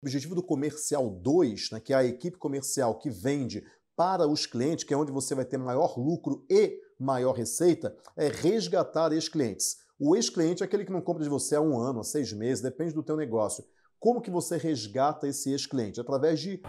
O objetivo do comercial 2, né, que é a equipe comercial que vende para os clientes, que é onde você vai ter maior lucro e maior receita, é resgatar ex-clientes. O ex-cliente é aquele que não compra de você há um ano, há seis meses, depende do teu negócio. Como que você resgata esse ex-cliente? Através de...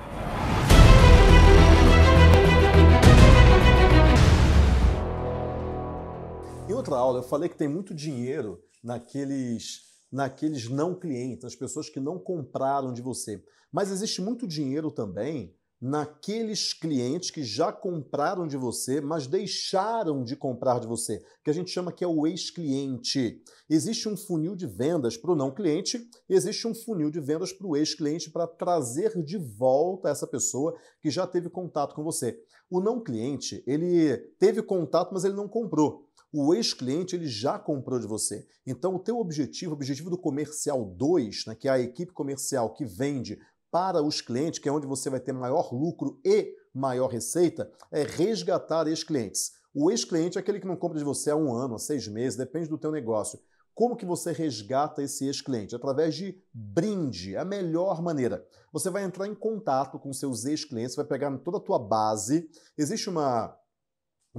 Em outra aula, eu falei que tem muito dinheiro naqueles naqueles não clientes, as pessoas que não compraram de você. Mas existe muito dinheiro também naqueles clientes que já compraram de você, mas deixaram de comprar de você, que a gente chama que é o ex-cliente. Existe um funil de vendas para o não cliente, existe um funil de vendas para o ex-cliente para trazer de volta essa pessoa que já teve contato com você. O não cliente, ele teve contato, mas ele não comprou o ex-cliente ele já comprou de você. Então o teu objetivo, o objetivo do comercial 2, né, que é a equipe comercial que vende para os clientes, que é onde você vai ter maior lucro e maior receita, é resgatar ex-clientes. O ex-cliente é aquele que não compra de você há um ano, há seis meses, depende do teu negócio. Como que você resgata esse ex-cliente? Através de brinde, é a melhor maneira. Você vai entrar em contato com seus ex-clientes, vai pegar toda a tua base. Existe uma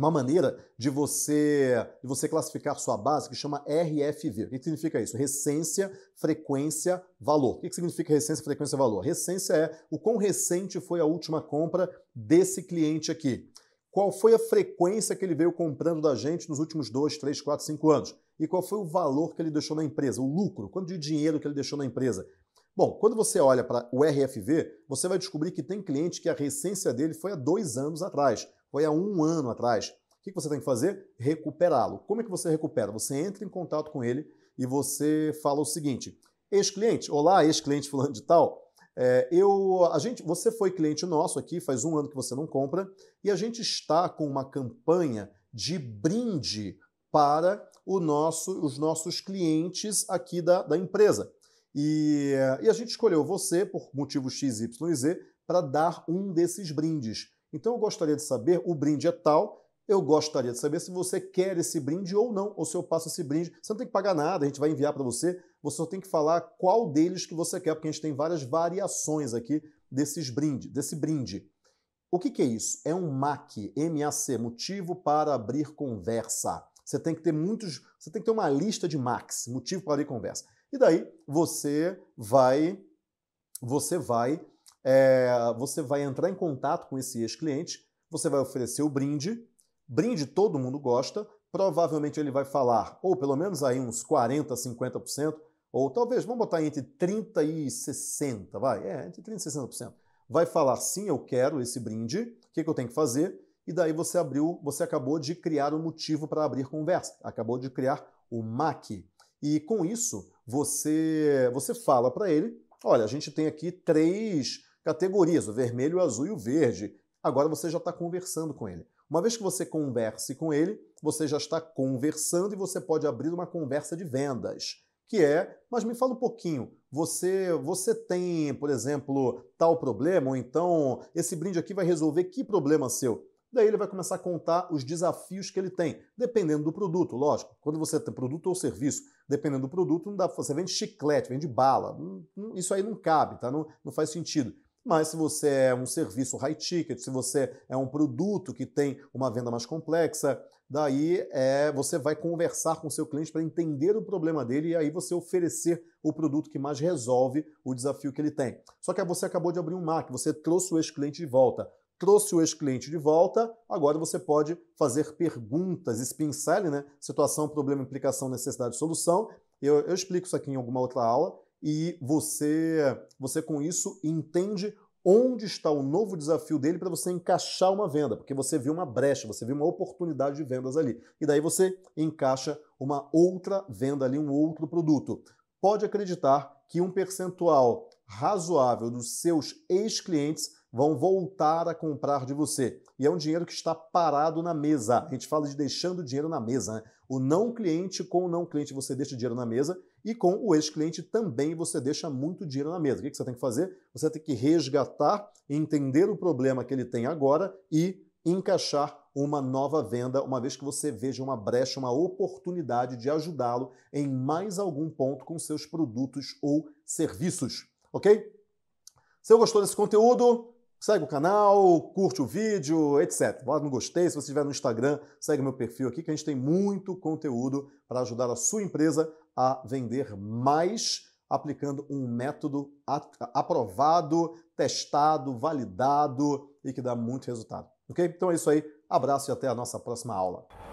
uma maneira de você, de você classificar sua base que chama RFV. O que significa isso? Recência, frequência, valor. O que significa recência, frequência, valor? Recência é o quão recente foi a última compra desse cliente aqui. Qual foi a frequência que ele veio comprando da gente nos últimos 2, 3, 4, 5 anos? E qual foi o valor que ele deixou na empresa, o lucro, quanto de dinheiro que ele deixou na empresa? Bom, quando você olha para o RFV, você vai descobrir que tem cliente que a recência dele foi há dois anos atrás foi há um ano atrás. O que você tem que fazer? Recuperá-lo. Como é que você recupera? Você entra em contato com ele e você fala o seguinte: ex-cliente, olá, ex-cliente fulano de tal. É, eu, a gente, você foi cliente nosso aqui, faz um ano que você não compra, e a gente está com uma campanha de brinde para nosso, os nossos clientes aqui da, da empresa. E, e, a gente escolheu você, por motivo z para dar um desses brindes. Então eu gostaria de saber, o brinde é tal, eu gostaria de saber se você quer esse brinde ou não, ou se eu passo esse brinde. Você não tem que pagar nada, a gente vai enviar para você. Você só tem que falar qual deles que você quer, porque a gente tem várias variações aqui desses brinde, desse brinde. O que, que é isso? É um MAC, MAC, motivo para abrir conversa. Você tem que ter muitos, você tem que ter uma lista de MACs, motivo para abrir conversa. E daí você vai, você vai é, você vai entrar em contato com esse ex-cliente, você vai oferecer o brinde, brinde todo mundo gosta, provavelmente ele vai falar, ou pelo menos aí uns 40, 50%, ou talvez, vamos botar entre 30 e 60%, vai, é, entre 30 e 60%. Vai falar, sim, eu quero esse brinde, o que, que eu tenho que fazer? E daí você abriu, você acabou de criar um motivo para abrir conversa, acabou de criar o MAC. E com isso, você, você fala para ele, olha, a gente tem aqui três categorias, o vermelho, o azul e o verde. Agora você já está conversando com ele. Uma vez que você converse com ele, você já está conversando e você pode abrir uma conversa de vendas, que é, mas me fala um pouquinho, você, você tem, por exemplo, tal problema, ou então esse brinde aqui vai resolver que problema seu? Daí ele vai começar a contar os desafios que ele tem, dependendo do produto, lógico. Quando você tem produto ou serviço, dependendo do produto, não dá, você vende chiclete, vende bala. Isso aí não cabe, tá? Não, não faz sentido. Mas se você é um serviço high ticket, se você é um produto que tem uma venda mais complexa, daí é, você vai conversar com o seu cliente para entender o problema dele e aí você oferecer o produto que mais resolve o desafio que ele tem. Só que você acabou de abrir um MAC, você trouxe o ex-cliente de volta. Trouxe o ex-cliente de volta, agora você pode fazer perguntas, spin selling, né? Situação, problema, implicação, necessidade, solução. Eu, eu explico isso aqui em alguma outra aula e você, você com isso entende onde está o novo desafio dele para você encaixar uma venda, porque você viu uma brecha, você viu uma oportunidade de vendas ali. E daí você encaixa uma outra venda ali, um outro produto. Pode acreditar que um percentual razoável dos seus ex-clientes vão voltar a comprar de você. E é um dinheiro que está parado na mesa. A gente fala de deixando dinheiro na mesa. Né? O não cliente com o não cliente você deixa dinheiro na mesa e com o ex-cliente também você deixa muito dinheiro na mesa. O que você tem que fazer? Você tem que resgatar, entender o problema que ele tem agora e encaixar uma nova venda, uma vez que você veja uma brecha, uma oportunidade de ajudá-lo em mais algum ponto com seus produtos ou serviços, ok? Se gostou desse conteúdo, Segue o canal, curte o vídeo, etc. Bota no gostei, se você estiver no Instagram, segue meu perfil aqui que a gente tem muito conteúdo para ajudar a sua empresa a vender mais aplicando um método aprovado, testado, validado e que dá muito resultado. Ok? Então é isso aí. Abraço e até a nossa próxima aula.